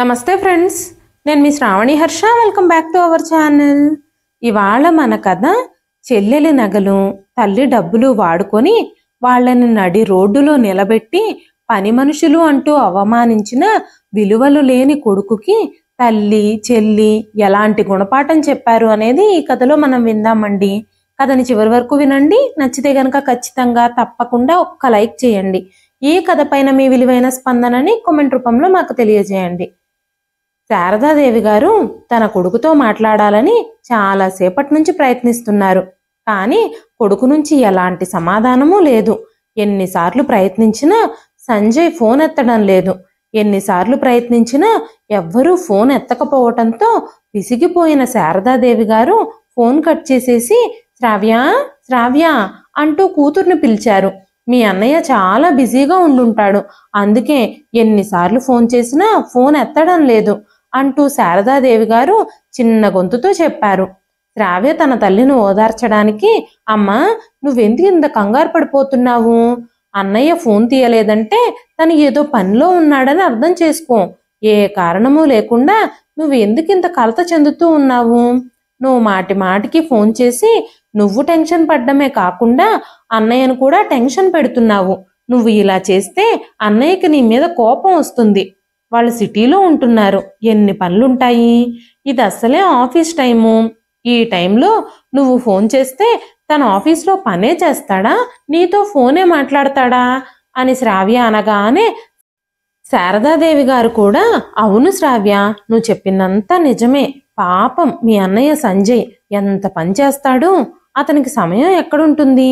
నమస్తే ఫ్రెండ్స్ నేను మీ Shravani Harsha welcome back to our channel ఇవాళ మన కథ చెల్లెలి నగలు తల్లి డబ్బులు వాడుకొని వాళ్ళని నడి రోడ్డులో నిలబెట్టి పని మనుషులు అంటూ అవమానించిన విలువలు లేని కొడుకుకి తల్లి చెల్లి ఎలాంటి గుణపాఠం చెప్పారు అనేది ఈ కథలో మనం విందామండి కథని చివరి వరకు వినండి నచ్చితే గనక ఖచ్చితంగా తప్పకుండా ఒక్క లైక్ చేయండి ఈ కథ పైన మీ విలువైన స్పందనని కామెంట్ రూపంలో మాకు తెలియజేయండి శారదాదేవి గారు తన కొడుకుతో మాట్లాడాలని చాలాసేపటి నుంచి ప్రయత్నిస్తున్నారు కానీ కొడుకు నుంచి ఎలాంటి సమాధానమూ లేదు ఎన్నిసార్లు ప్రయత్నించినా సంజయ్ ఫోన్ ఎత్తడం లేదు ఎన్నిసార్లు ప్రయత్నించినా ఎవ్వరూ ఫోన్ ఎత్తకపోవటంతో విసిగిపోయిన శారదాదేవి గారు ఫోన్ కట్ చేసేసి శ్రావ్య శ్రావ్య అంటూ కూతుర్ని పిలిచారు మీ అన్నయ్య చాలా బిజీగా ఉండుంటాడు అందుకే ఎన్నిసార్లు ఫోన్ చేసినా ఫోన్ ఎత్తడం లేదు అంటూ శారదాదేవి గారు చిన్న గొంతుతో చెప్పారు శ్రావ్య తన తల్లిని ఓదార్చడానికి అమ్మ నువ్వెందుకు ఇంత కంగారు పడిపోతున్నావు అన్నయ్య ఫోన్ తీయలేదంటే తను ఏదో పనిలో ఉన్నాడని అర్థం చేసుకో ఏ కారణమూ లేకుండా నువ్వు ఎందుకు ఇంత కలత చెందుతూ ఉన్నావు నువ్వు మాటి మాటికి ఫోన్ చేసి నువ్వు టెన్షన్ పడ్డమే కాకుండా అన్నయ్యను కూడా టెన్షన్ పెడుతున్నావు నువ్వు ఇలా చేస్తే అన్నయ్యకి నీ మీద కోపం వస్తుంది వాళ్ళు సిటీలో ఉంటున్నారు ఎన్ని పనులుంటాయి ఇది అస్సలే ఆఫీస్ టైము ఈ టైంలో నువ్వు ఫోన్ చేస్తే తన ఆఫీస్లో పనే చేస్తాడా నీతో ఫోనే మాట్లాడతాడా అని శ్రావ్య అనగానే శారదాదేవి గారు కూడా అవును శ్రావ్య నువ్వు చెప్పినంత నిజమే పాపం మీ అన్నయ్య సంజయ్ ఎంత పని చేస్తాడు అతనికి సమయం ఎక్కడుంటుంది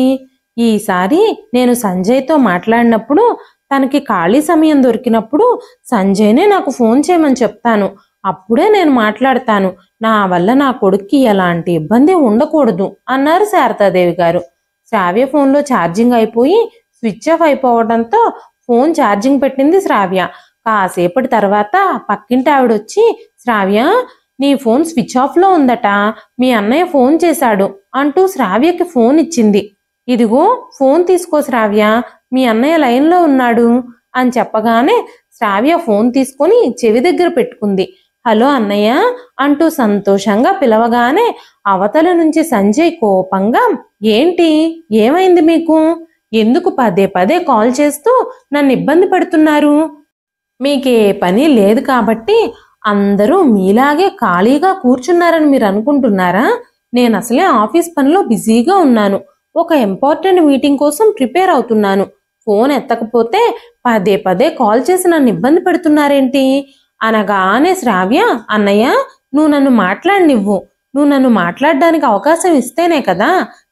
ఈసారి నేను సంజయ్తో మాట్లాడినప్పుడు తనకి ఖాళీ సమయం దొరికినప్పుడు సంజయ్నే నాకు ఫోన్ చేయమని చెప్తాను అప్పుడే నేను మాట్లాడతాను నా వల్ల నా కొడుక్కి ఎలాంటి ఇబ్బంది ఉండకూడదు అన్నారు శారదాదేవి గారు శ్రావ్య ఫోన్లో ఛార్జింగ్ అయిపోయి స్విచ్ ఆఫ్ అయిపోవడంతో ఫోన్ ఛార్జింగ్ పెట్టింది శ్రావ్య కాసేపటి తర్వాత పక్కింటి ఆవిడొచ్చి శ్రావ్య నీ ఫోన్ స్విచ్ ఆఫ్లో ఉందట మీ అన్నయ్య ఫోన్ చేశాడు అంటూ శ్రావ్యకి ఫోన్ ఇచ్చింది ఇదిగో ఫోన్ తీసుకో శ్రావ్య మీ అన్నయ్య లైన్లో ఉన్నాడు అని చెప్పగానే శ్రావ్య ఫోన్ తీసుకొని చెవి దగ్గర పెట్టుకుంది హలో అన్నయ్య అంటూ సంతోషంగా పిలవగానే అవతల నుంచి సంజయ్ కోపంగా ఏంటి ఏమైంది మీకు ఎందుకు పదే పదే కాల్ చేస్తూ నన్ను ఇబ్బంది పెడుతున్నారు మీకే పని లేదు కాబట్టి అందరూ మీలాగే ఖాళీగా కూర్చున్నారని మీరు అనుకుంటున్నారా నేను అసలే ఆఫీస్ పనిలో బిజీగా ఉన్నాను ఒక ఇంపార్టెంట్ మీటింగ్ కోసం ప్రిపేర్ అవుతున్నాను ఫోన్ ఎత్తకపోతే పదే పదే కాల్ చేసి నన్ను ఇబ్బంది పెడుతున్నారేంటి అనగానే శ్రావ్య అన్నయ్య నువ్వు నన్ను మాట్లాడినివ్వు నువ్వు నన్ను మాట్లాడడానికి అవకాశం ఇస్తేనే కదా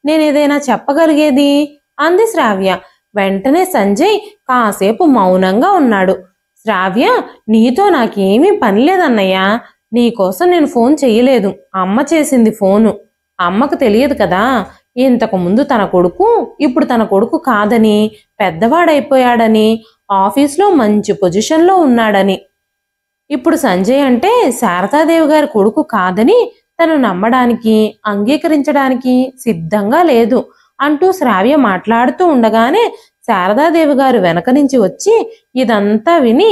నేనేదైనా చెప్పగలిగేది అంది శ్రావ్య వెంటనే సంజయ్ కాసేపు మౌనంగా ఉన్నాడు శ్రావ్య నీతో నాకేమీ పని లేదన్నయ్యా నీకోసం నేను ఫోన్ చేయలేదు అమ్మ చేసింది ఫోను అమ్మకు తెలియదు కదా ఇంతకుముందు తన కొడుకు ఇప్పుడు తన కొడుకు కాదని పెద్దవాడైపోయాడని ఆఫీస్లో మంచి పొజిషన్లో ఉన్నాడని ఇప్పుడు సంజయ్ అంటే శారదాదేవి గారి కొడుకు కాదని తను నమ్మడానికి అంగీకరించడానికి సిద్ధంగా లేదు అంటూ శ్రావ్య మాట్లాడుతూ ఉండగానే శారదాదేవి గారు వెనక నుంచి వచ్చి ఇదంతా విని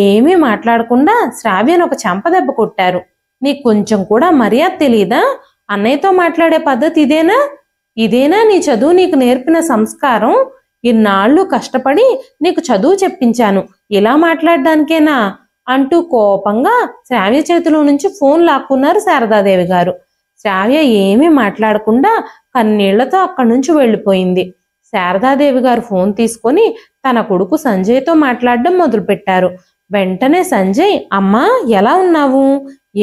ఏమీ మాట్లాడకుండా శ్రావ్యను ఒక చెంపదెబ్బ కొట్టారు నీకు కొంచెం కూడా మర్యాద తెలీదా అన్నయ్యతో మాట్లాడే పద్ధతి ఇదేనా ఇదేనా నీ చదువు నీకు నేర్పిన సంస్కారం ఇన్నాళ్ళు కష్టపడి నీకు చదువు చెప్పించాను ఇలా మాట్లాడడానికేనా అంటూ కోపంగా శ్రావ్య చేతిలో నుంచి ఫోన్ లాక్కున్నారు శారదాదేవి గారు శ్రావ్య ఏమీ మాట్లాడకుండా కన్నీళ్లతో అక్కడి నుంచి వెళ్ళిపోయింది శారదాదేవి గారు ఫోన్ తీసుకొని తన కొడుకు సంజయ్తో మాట్లాడడం మొదలుపెట్టారు వెంటనే సంజయ్ అమ్మా ఎలా ఉన్నావు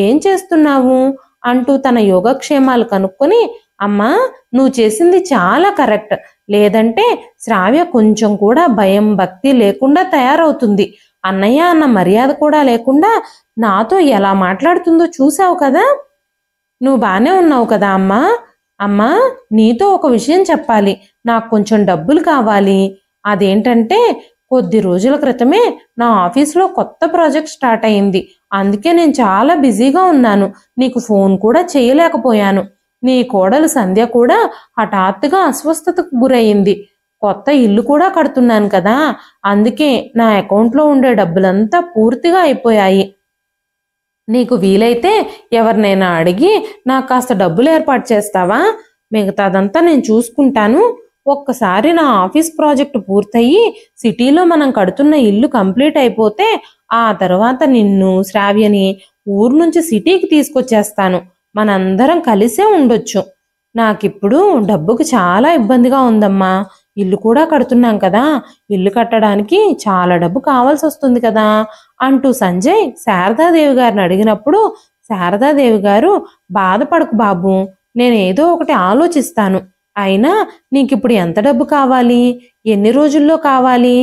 ఏం చేస్తున్నావు అంటూ తన యోగక్షేమాలు కనుక్కొని అమ్మా నువ్వు చేసింది చాలా కరెక్ట్ లేదంటే శ్రావ్య కొంచెం కూడా భయం భక్తి లేకుండా తయారవుతుంది అన్నయ్య అన్న మర్యాద కూడా లేకుండా నాతో ఎలా మాట్లాడుతుందో చూసావు కదా నువ్వు బాగానే ఉన్నావు కదా అమ్మా అమ్మా నీతో ఒక విషయం చెప్పాలి నాకు కొంచెం డబ్బులు కావాలి అదేంటంటే కొద్ది రోజుల క్రితమే నా ఆఫీస్లో కొత్త ప్రాజెక్ట్ స్టార్ట్ అయింది అందుకే నేను చాలా బిజీగా ఉన్నాను నీకు ఫోన్ కూడా చేయలేకపోయాను నీ కోడలు సంధ్య కూడా హఠాత్తుగా అస్వస్థతకు గురయ్యింది కొత్త ఇల్లు కూడా కడుతున్నాను కదా అందుకే నా అకౌంట్లో ఉండే డబ్బులంతా పూర్తిగా అయిపోయాయి నీకు వీలైతే ఎవరినైనా అడిగి నాకు కాస్త డబ్బులు ఏర్పాటు చేస్తావా మిగతాదంతా నేను చూసుకుంటాను ఒక్కసారి నా ఆఫీస్ ప్రాజెక్ట్ పూర్తయి సిటీలో మనం కడుతున్న ఇల్లు కంప్లీట్ అయిపోతే ఆ తర్వాత నిన్ను శ్రావ్యని ఊరు నుంచి సిటీకి తీసుకొచ్చేస్తాను మనందరం కలిసే ఉండొచ్చు నాకిప్పుడు డబ్బుకు చాలా ఇబ్బందిగా ఉందమ్మా ఇల్లు కూడా కడుతున్నాం కదా ఇల్లు కట్టడానికి చాలా డబ్బు కావాల్సి వస్తుంది కదా అంటూ సంజయ్ శారదాదేవి గారిని అడిగినప్పుడు శారదాదేవి గారు బాధపడకు బాబు నేనేదో ఒకటి ఆలోచిస్తాను అయినా నీకిప్పుడు ఎంత డబ్బు కావాలి ఎన్ని రోజుల్లో కావాలి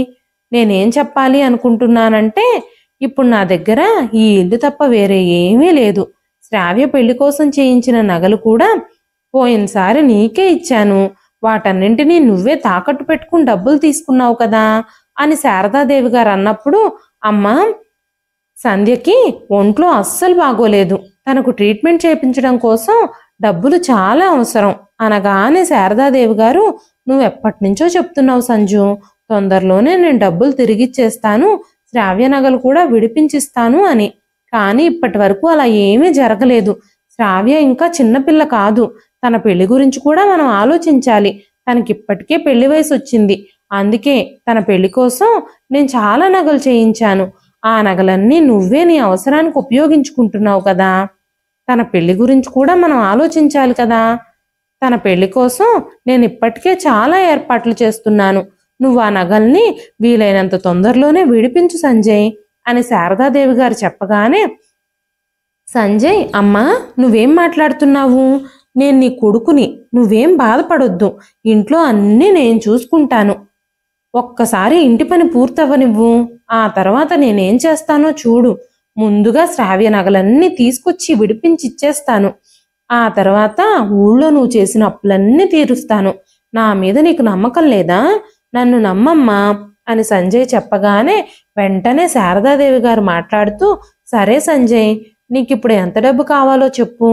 నేనేం చెప్పాలి అనుకుంటున్నానంటే ఇప్పుడు నా దగ్గర ఈ ఇల్లు తప్ప వేరే ఏమీ లేదు శ్రావ్య పెళ్లి కోసం చేయించిన నగలు కూడా పోయినసారి నీకే ఇచ్చాను వాటన్నింటినీ నువ్వే తాకట్టు పెట్టుకుని డబ్బులు తీసుకున్నావు కదా అని శారదాదేవి గారు అన్నప్పుడు అమ్మ సంధ్యకి ఒంట్లో అస్సలు బాగోలేదు తనకు ట్రీట్మెంట్ చేయించడం కోసం డబ్బులు చాలా అవసరం అనగానే శారదాదేవి గారు నువ్వు ఎప్పటి నుంచో చెప్తున్నావు సంజు తొందరలోనే నేను డబ్బులు తిరిగిచ్చేస్తాను శ్రావ్య నగలు కూడా విడిపించిస్తాను అని కానీ ఇప్పటి వరకు అలా ఏమీ జరగలేదు శ్రావ్య ఇంకా చిన్నపిల్ల కాదు తన పెళ్లి గురించి కూడా మనం ఆలోచించాలి తనకిప్పటికే పెళ్లి వయసు వచ్చింది అందుకే తన పెళ్లి కోసం నేను చాలా నగలు చేయించాను ఆ నగలన్నీ నువ్వే నీ అవసరానికి ఉపయోగించుకుంటున్నావు కదా తన పెళ్లి గురించి కూడా మనం ఆలోచించాలి కదా తన పెళ్లి కోసం నేను ఇప్పటికే చాలా ఏర్పాట్లు చేస్తున్నాను నువ్వు ఆ నగల్ని వీలైనంత తొందరలోనే విడిపించు సంజయ్ అని శారదాదేవి గారు చెప్పగానే సంజయ్ అమ్మా నువ్వేం మాట్లాడుతున్నావు నేను నీ కొడుకుని నువ్వేం బాధపడొద్దు ఇంట్లో అన్నీ నేను చూసుకుంటాను ఒక్కసారి ఇంటి పని పూర్తవ్వనివ్వు ఆ తర్వాత నేనేం చేస్తానో చూడు ముందుగా శ్రావ్య నగలన్నీ తీసుకొచ్చి విడిపించి ఇచ్చేస్తాను ఆ తర్వాత ఊళ్ళో నువ్వు చేసిన అప్పులన్నీ తీరుస్తాను నా మీద నీకు నమ్మకం లేదా నన్ను నమ్మమ్మా అని సంజయ్ చెప్పగానే వెంటనే శారదాదేవి గారు మాట్లాడుతూ సరే సంజయ్ నీకు ఇప్పుడు ఎంత డబ్బు కావాలో చెప్పు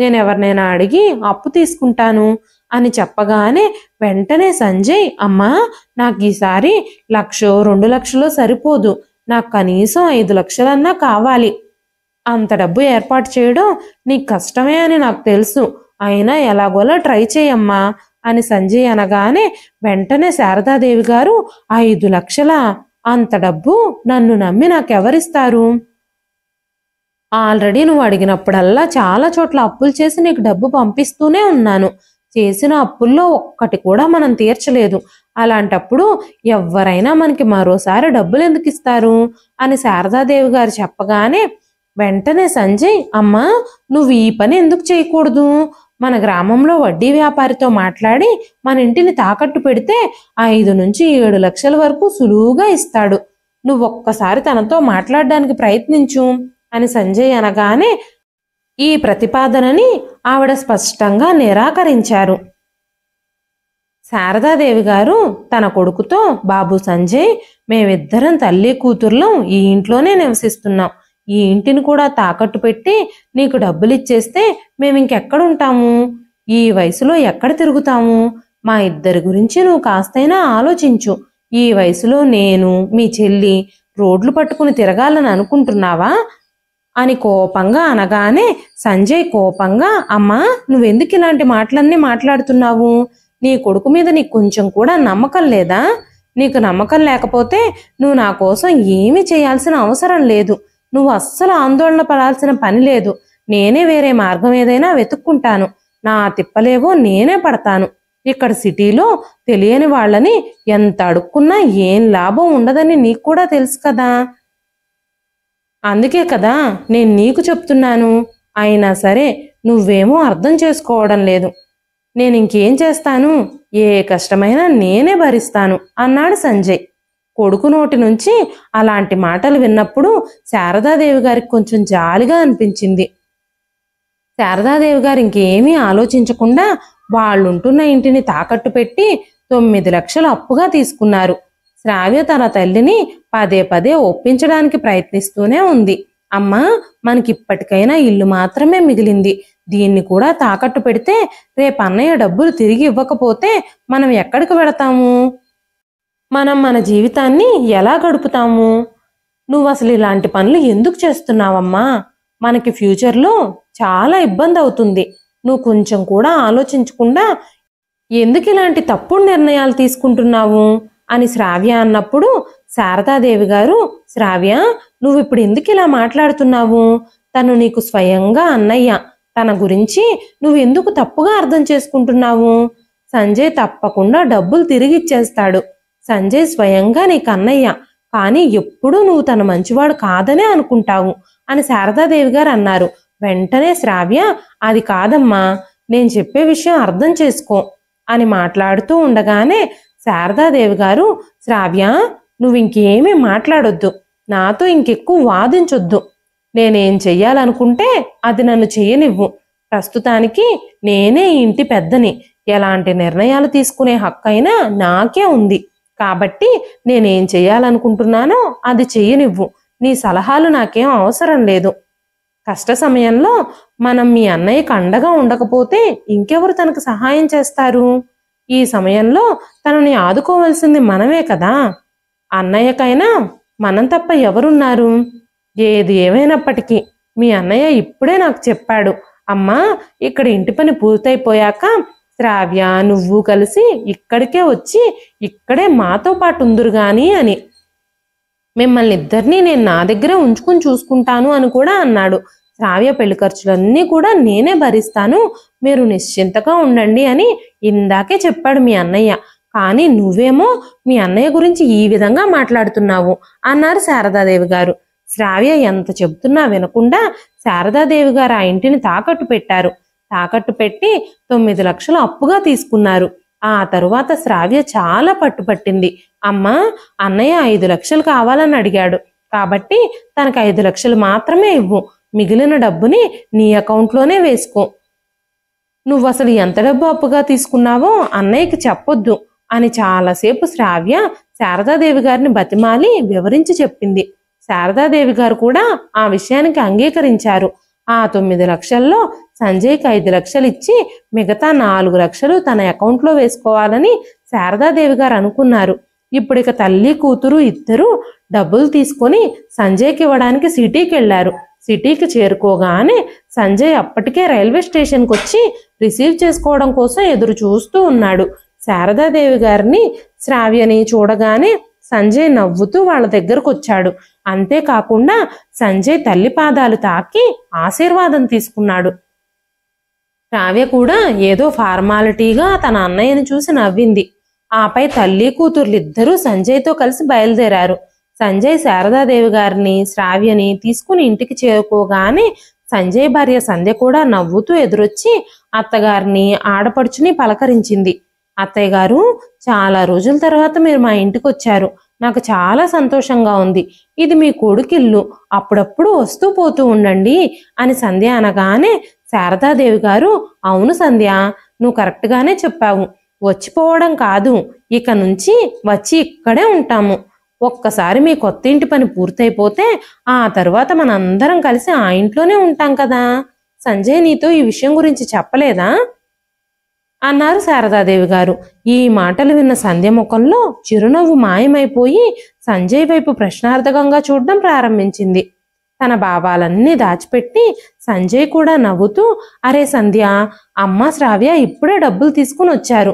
నేను ఎవరినైనా అడిగి అప్పు తీసుకుంటాను అని చెప్పగానే వెంటనే సంజయ్ అమ్మా నాకు ఈసారి లక్షో రెండు లక్షలో సరిపోదు నాకు కనీసం ఐదు లక్షలన్నా కావాలి అంత డబ్బు ఏర్పాటు చేయడం నీకు కష్టమే అని నాకు తెలుసు అయినా ఎలాగోలా ట్రై చేయమ్మా అని సంజయ్ అనగానే వెంటనే శారదాదేవి గారు ఐదు లక్షల అంత డబ్బు నన్ను నమ్మి నాకెవరిస్తారు ఆల్రెడీ నువ్వు అడిగినప్పుడల్లా చాలా చోట్ల అప్పులు చేసి నీకు డబ్బు పంపిస్తూనే ఉన్నాను చేసిన అప్పుల్లో ఒక్కటి కూడా మనం తీర్చలేదు అలాంటప్పుడు ఎవరైనా మనకి మరోసారి డబ్బులు ఎందుకు ఇస్తారు అని శారదాదేవి గారు చెప్పగానే వెంటనే సంజయ్ అమ్మా నువ్వు ఈ పని ఎందుకు చేయకూడదు మన గ్రామంలో వడ్డీ వ్యాపారితో మాట్లాడి మన ఇంటిని తాకట్టు పెడితే ఐదు నుంచి ఏడు లక్షల వరకు సులువుగా ఇస్తాడు నువ్వు ఒక్కసారి తనతో మాట్లాడడానికి ప్రయత్నించు అని సంజయ్ అనగానే ఈ ప్రతిపాదనని ఆవిడ స్పష్టంగా నిరాకరించారు శారదాదేవి గారు తన కొడుకుతో బాబు సంజయ్ మేమిద్దరం తల్లి కూతుర్లం ఈ ఇంట్లోనే నివసిస్తున్నాం ఈ ఇంటిని కూడా తాకట్టు పెట్టి నీకు డబ్బులు ఇచ్చేస్తే మేము ఇంకెక్కడుంటాము ఈ వయసులో ఎక్కడ తిరుగుతాము మా ఇద్దరి గురించి నువ్వు కాస్తైనా ఆలోచించు ఈ వయసులో నేను మీ చెల్లి రోడ్లు పట్టుకుని తిరగాలని అనుకుంటున్నావా అని కోపంగా అనగానే సంజయ్ కోపంగా అమ్మా నువ్వెందుకు ఇలాంటి మాటలన్నీ మాట్లాడుతున్నావు నీ కొడుకు మీద నీకు కొంచెం కూడా నమ్మకం లేదా నీకు నమ్మకం లేకపోతే నువ్వు నా కోసం ఏమీ చేయాల్సిన అవసరం లేదు నువ్వు అస్సలు ఆందోళన పడాల్సిన పని లేదు నేనే వేరే మార్గం ఏదైనా వెతుక్కుంటాను నా తిప్పలేవో నేనే పడతాను ఇక్కడ సిటీలో తెలియని వాళ్ళని ఎంత అడుక్కున్నా ఏం లాభం ఉండదని నీకు కూడా తెలుసు కదా అందుకే కదా నేను నీకు చెప్తున్నాను అయినా సరే నువ్వేమో అర్థం చేసుకోవడం లేదు నేను ఇంకేం చేస్తాను ఏ కష్టమైనా నేనే భరిస్తాను అన్నాడు సంజయ్ కొడుకు నోటి నుంచి అలాంటి మాటలు విన్నప్పుడు శారదాదేవి గారికి కొంచెం జాలిగా అనిపించింది శారదాదేవి గారు ఇంకేమీ ఆలోచించకుండా వాళ్ళుంటున్న ఇంటిని తాకట్టు పెట్టి తొమ్మిది లక్షలు అప్పుగా తీసుకున్నారు శ్రావ్య తన తల్లిని పదే పదే ఒప్పించడానికి ప్రయత్నిస్తూనే ఉంది అమ్మ మనకిప్పటికైనా ఇల్లు మాత్రమే మిగిలింది దీన్ని కూడా తాకట్టు పెడితే రేపు అన్నయ్య డబ్బులు తిరిగి ఇవ్వకపోతే మనం ఎక్కడికి వెళతాము మనం మన జీవితాన్ని ఎలా గడుపుతాము నువ్వు అసలు ఇలాంటి పనులు ఎందుకు చేస్తున్నావమ్మా మనకి ఫ్యూచర్లో చాలా ఇబ్బంది అవుతుంది నువ్వు కొంచెం కూడా ఆలోచించకుండా ఎందుకు ఇలాంటి తప్పుడు నిర్ణయాలు తీసుకుంటున్నావు అని శ్రావ్య అన్నప్పుడు శారదాదేవి గారు శ్రావ్య నువ్వు ఇప్పుడు ఎందుకు ఇలా మాట్లాడుతున్నావు తను నీకు స్వయంగా అన్నయ్య తన గురించి నువ్వు ఎందుకు తప్పుగా అర్థం చేసుకుంటున్నావు సంజయ్ తప్పకుండా డబ్బులు తిరిగి ఇచ్చేస్తాడు సంజయ్ స్వయంగా నీ కన్నయ్య కానీ ఎప్పుడూ నువ్వు తన మంచివాడు కాదనే అనుకుంటావు అని శారదాదేవి గారు అన్నారు వెంటనే శ్రావ్య అది కాదమ్మా నేను చెప్పే విషయం అర్థం చేసుకో అని మాట్లాడుతూ ఉండగానే శారదాదేవి గారు శ్రావ్య నువ్వు ఇంకేమీ మాట్లాడొద్దు నాతో ఇంకెక్కువ వాదించొద్దు నేనేం చెయ్యాలనుకుంటే అది నన్ను చెయ్యనివ్వు ప్రస్తుతానికి నేనే ఇంటి పెద్దని ఎలాంటి నిర్ణయాలు తీసుకునే హక్కు అయినా నాకే ఉంది కాబట్టి నేనేం చేయాలనుకుంటున్నానో అది చెయ్యనివ్వు నీ సలహాలు నాకేం అవసరం లేదు కష్ట సమయంలో మనం మీ అన్నయ్యకు అండగా ఉండకపోతే ఇంకెవరు తనకు సహాయం చేస్తారు ఈ సమయంలో తనని ఆదుకోవాల్సింది మనమే కదా అన్నయ్యకైనా మనం తప్ప ఎవరున్నారు ఏది ఏమైనప్పటికీ మీ అన్నయ్య ఇప్పుడే నాకు చెప్పాడు అమ్మా ఇక్కడ ఇంటి పని పూర్తయిపోయాక శ్రావ్య నువ్వు కలిసి ఇక్కడికే వచ్చి ఇక్కడే మాతో పాటు ఉందరు గాని అని మిమ్మల్ని ఇద్దరిని నేను నా దగ్గరే ఉంచుకుని చూసుకుంటాను అని కూడా అన్నాడు శ్రావ్య పెళ్లి ఖర్చులన్నీ కూడా నేనే భరిస్తాను మీరు నిశ్చింతగా ఉండండి అని ఇందాకే చెప్పాడు మీ అన్నయ్య కానీ నువ్వేమో మీ అన్నయ్య గురించి ఈ విధంగా మాట్లాడుతున్నావు అన్నారు శారదాదేవి గారు శ్రావ్య ఎంత చెబుతున్నా వినకుండా శారదాదేవి గారు ఆ ఇంటిని తాకట్టు పెట్టారు తాకట్టు పెట్టి తొమ్మిది లక్షలు అప్పుగా తీసుకున్నారు ఆ తరువాత శ్రావ్య చాలా పట్టుపట్టింది అమ్మ అన్నయ్య ఐదు లక్షలు కావాలని అడిగాడు కాబట్టి తనకు ఐదు లక్షలు మాత్రమే ఇవ్వు మిగిలిన డబ్బుని నీ అకౌంట్లోనే వేసుకో నువ్వు అసలు ఎంత డబ్బు అప్పుగా తీసుకున్నావో అన్నయ్యకి చెప్పొద్దు అని చాలాసేపు శ్రావ్య శారదాదేవి గారిని బతిమాలి వివరించి చెప్పింది శారదాదేవి గారు కూడా ఆ విషయానికి అంగీకరించారు ఆ తొమ్మిది లక్షల్లో సంజయ్కి ఐదు లక్షలు ఇచ్చి మిగతా నాలుగు లక్షలు తన అకౌంట్లో వేసుకోవాలని శారదాదేవి గారు అనుకున్నారు ఇప్పుడిక తల్లి కూతురు ఇద్దరు డబ్బులు తీసుకొని సంజయ్కి ఇవ్వడానికి సిటీకి వెళ్ళారు సిటీకి చేరుకోగానే సంజయ్ అప్పటికే రైల్వే స్టేషన్కి వచ్చి రిసీవ్ చేసుకోవడం కోసం ఎదురు చూస్తూ ఉన్నాడు శారదాదేవి గారిని శ్రావ్యని చూడగానే సంజయ్ నవ్వుతూ వాళ్ళ దగ్గరకు వచ్చాడు అంతేకాకుండా సంజయ్ తల్లి పాదాలు తాకి ఆశీర్వాదం తీసుకున్నాడు శ్రావ్య కూడా ఏదో ఫార్మాలిటీగా తన అన్నయ్యను చూసి నవ్వింది ఆపై తల్లి కూతుర్లిద్దరూ సంజయ్తో కలిసి బయలుదేరారు సంజయ్ శారదాదేవి గారిని శ్రావ్యని తీసుకుని ఇంటికి చేరుకోగానే సంజయ్ భార్య సంధ్య కూడా నవ్వుతూ ఎదురొచ్చి అత్తగారిని ఆడపడుచుని పలకరించింది అత్తయ్య గారు చాలా రోజుల తర్వాత మీరు మా ఇంటికి వచ్చారు నాకు చాలా సంతోషంగా ఉంది ఇది మీ కొడుకిల్లు అప్పుడప్పుడు వస్తూ పోతూ ఉండండి అని సంధ్య అనగానే శారదాదేవి గారు అవును సంధ్య నువ్వు కరెక్ట్గానే చెప్పావు వచ్చిపోవడం కాదు ఇక నుంచి వచ్చి ఇక్కడే ఉంటాము ఒక్కసారి మీ కొత్త ఇంటి పని పూర్తయిపోతే ఆ తర్వాత మనందరం కలిసి ఆ ఇంట్లోనే ఉంటాం కదా సంజయ్ నీతో ఈ విషయం గురించి చెప్పలేదా అన్నారు శారదాదేవి గారు ఈ మాటలు విన్న సంధ్య ముఖంలో చిరునవ్వు మాయమైపోయి సంజయ్ వైపు ప్రశ్నార్థకంగా చూడడం ప్రారంభించింది తన భావాలన్నీ దాచిపెట్టి సంజయ్ కూడా నవ్వుతూ అరే సంధ్య అమ్మ శ్రావ్య ఇప్పుడే డబ్బులు తీసుకుని వచ్చారు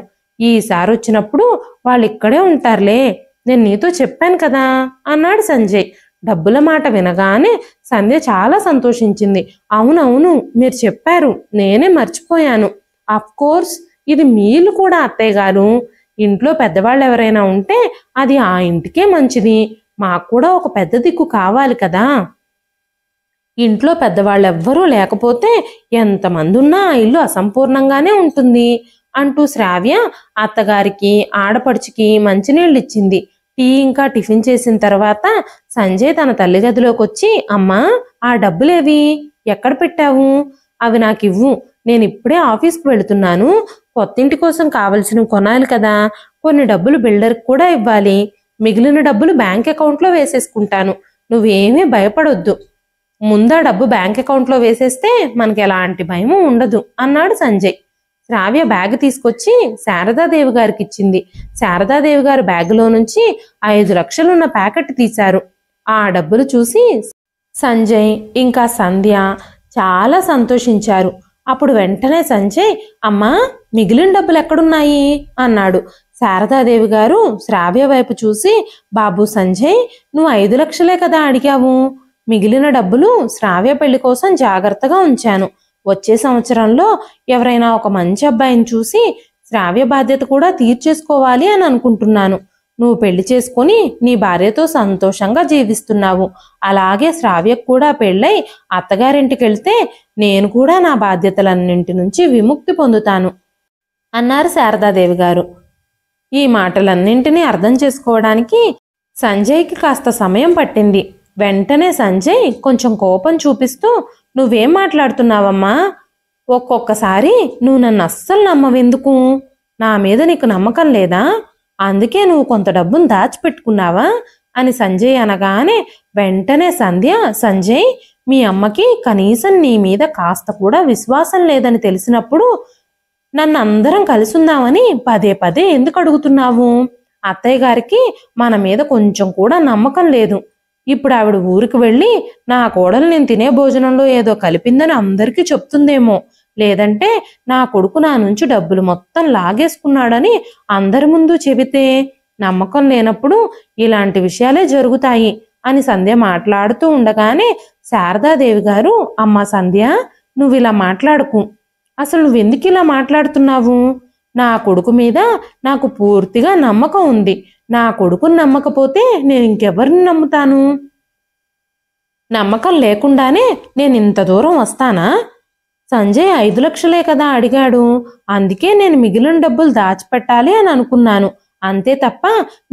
ఈసారి వచ్చినప్పుడు వాళ్ళు ఇక్కడే ఉంటారులే నేను నీతో చెప్పాను కదా అన్నాడు సంజయ్ డబ్బుల మాట వినగానే సంధ్య చాలా సంతోషించింది అవునవును మీరు చెప్పారు నేనే మర్చిపోయాను అఫ్ కోర్స్ ఇది మీలు కూడా అత్తయ్య గారు ఇంట్లో పెద్దవాళ్ళు ఎవరైనా ఉంటే అది ఆ ఇంటికే మంచిది మాకు కూడా ఒక పెద్ద దిక్కు కావాలి కదా ఇంట్లో పెద్దవాళ్ళెవ్వరూ లేకపోతే ఎంతమంది ఉన్నా ఆ ఇల్లు అసంపూర్ణంగానే ఉంటుంది అంటూ శ్రావ్య అత్తగారికి ఆడపడుచుకి మంచినీళ్ళు ఇచ్చింది టీ ఇంకా టిఫిన్ చేసిన తర్వాత సంజయ్ తన తల్లి గదిలోకి వచ్చి అమ్మా ఆ డబ్బులేవి ఎక్కడ పెట్టావు అవి నాకు ఇవ్వు నేను ఇప్పుడే ఆఫీస్కి వెళుతున్నాను కొత్తింటి కోసం కావలసినవి కొనాలి కదా కొన్ని డబ్బులు బిల్డర్కి కూడా ఇవ్వాలి మిగిలిన డబ్బులు బ్యాంక్ అకౌంట్లో వేసేసుకుంటాను నువ్వేమీ భయపడొద్దు ముందా డబ్బు బ్యాంక్ అకౌంట్లో వేసేస్తే మనకి ఎలాంటి భయము ఉండదు అన్నాడు సంజయ్ శ్రావ్య బ్యాగ్ తీసుకొచ్చి శారదాదేవి గారికి ఇచ్చింది శారదాదేవి గారు బ్యాగులో నుంచి ఐదు లక్షలున్న ప్యాకెట్ తీశారు ఆ డబ్బులు చూసి సంజయ్ ఇంకా సంధ్య చాలా సంతోషించారు అప్పుడు వెంటనే సంజయ్ అమ్మా మిగిలిన డబ్బులు ఎక్కడున్నాయి అన్నాడు శారదాదేవి గారు శ్రావ్య వైపు చూసి బాబు సంజయ్ నువ్వు ఐదు లక్షలే కదా అడిగావు మిగిలిన డబ్బులు శ్రావ్య పెళ్లి కోసం జాగ్రత్తగా ఉంచాను వచ్చే సంవత్సరంలో ఎవరైనా ఒక మంచి అబ్బాయిని చూసి శ్రావ్య బాధ్యత కూడా తీర్చేసుకోవాలి అని అనుకుంటున్నాను నువ్వు పెళ్లి చేసుకుని నీ భార్యతో సంతోషంగా జీవిస్తున్నావు అలాగే శ్రావ్యకు కూడా పెళ్ళై అత్తగారింటికి వెళ్తే నేను కూడా నా బాధ్యతలన్నింటి నుంచి విముక్తి పొందుతాను అన్నారు శారదాదేవి గారు ఈ మాటలన్నింటినీ అర్థం చేసుకోవడానికి సంజయ్కి కాస్త సమయం పట్టింది వెంటనే సంజయ్ కొంచెం కోపం చూపిస్తూ నువ్వేం మాట్లాడుతున్నావమ్మా ఒక్కొక్కసారి నువ్వు నన్ను అస్సలు నమ్మవెందుకు నా మీద నీకు నమ్మకం లేదా అందుకే నువ్వు కొంత డబ్బును దాచిపెట్టుకున్నావా అని సంజయ్ అనగానే వెంటనే సంధ్య సంజయ్ మీ అమ్మకి కనీసం నీ మీద కాస్త కూడా విశ్వాసం లేదని తెలిసినప్పుడు నన్ను అందరం ఉందామని పదే పదే ఎందుకు అడుగుతున్నావు అత్తయ్య గారికి మన మీద కొంచెం కూడా నమ్మకం లేదు ఇప్పుడు ఆవిడ ఊరికి వెళ్ళి నా కోడలు నేను తినే భోజనంలో ఏదో కలిపిందని అందరికీ చెప్తుందేమో లేదంటే నా కొడుకు నా నుంచి డబ్బులు మొత్తం లాగేసుకున్నాడని అందరి ముందు చెబితే నమ్మకం లేనప్పుడు ఇలాంటి విషయాలే జరుగుతాయి అని సంధ్య మాట్లాడుతూ ఉండగానే శారదాదేవి గారు అమ్మ సంధ్య నువ్వు ఇలా మాట్లాడుకు అసలు నువ్వెందుకు ఇలా మాట్లాడుతున్నావు నా కొడుకు మీద నాకు పూర్తిగా నమ్మకం ఉంది నా కొడుకుని నమ్మకపోతే నేను ఇంకెవరిని నమ్ముతాను నమ్మకం లేకుండానే నేను ఇంత దూరం వస్తానా సంజయ్ ఐదు లక్షలే కదా అడిగాడు అందుకే నేను మిగిలిన డబ్బులు దాచిపెట్టాలి అని అనుకున్నాను అంతే తప్ప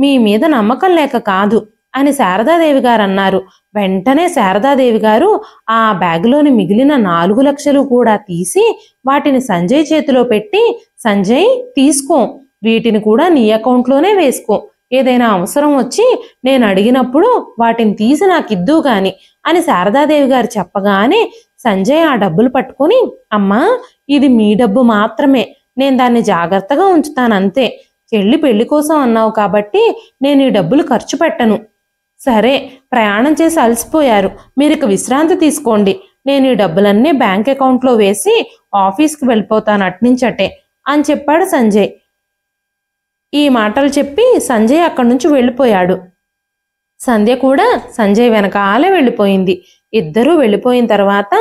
మీ మీద నమ్మకం లేక కాదు అని శారదాదేవి గారు అన్నారు వెంటనే శారదాదేవి గారు ఆ బ్యాగులోని మిగిలిన నాలుగు లక్షలు కూడా తీసి వాటిని సంజయ్ చేతిలో పెట్టి సంజయ్ తీసుకో వీటిని కూడా నీ అకౌంట్లోనే వేసుకో ఏదైనా అవసరం వచ్చి నేను అడిగినప్పుడు వాటిని తీసి నాకు ఇద్దు గాని అని శారదాదేవి గారు చెప్పగానే సంజయ్ ఆ డబ్బులు పట్టుకొని అమ్మా ఇది మీ డబ్బు మాత్రమే నేను దాన్ని జాగ్రత్తగా ఉంచుతానంతే చెల్లి పెళ్లి కోసం అన్నావు కాబట్టి నేను ఈ డబ్బులు ఖర్చు పెట్టను సరే ప్రయాణం చేసి అలసిపోయారు ఇక విశ్రాంతి తీసుకోండి నేను ఈ డబ్బులన్నీ బ్యాంక్ అకౌంట్లో వేసి ఆఫీస్కి వెళ్ళిపోతాను అట్నుంచటే అని చెప్పాడు సంజయ్ ఈ మాటలు చెప్పి సంజయ్ అక్కడి నుంచి వెళ్ళిపోయాడు సంధ్య కూడా సంజయ్ వెనకాలే వెళ్ళిపోయింది ఇద్దరూ వెళ్ళిపోయిన తర్వాత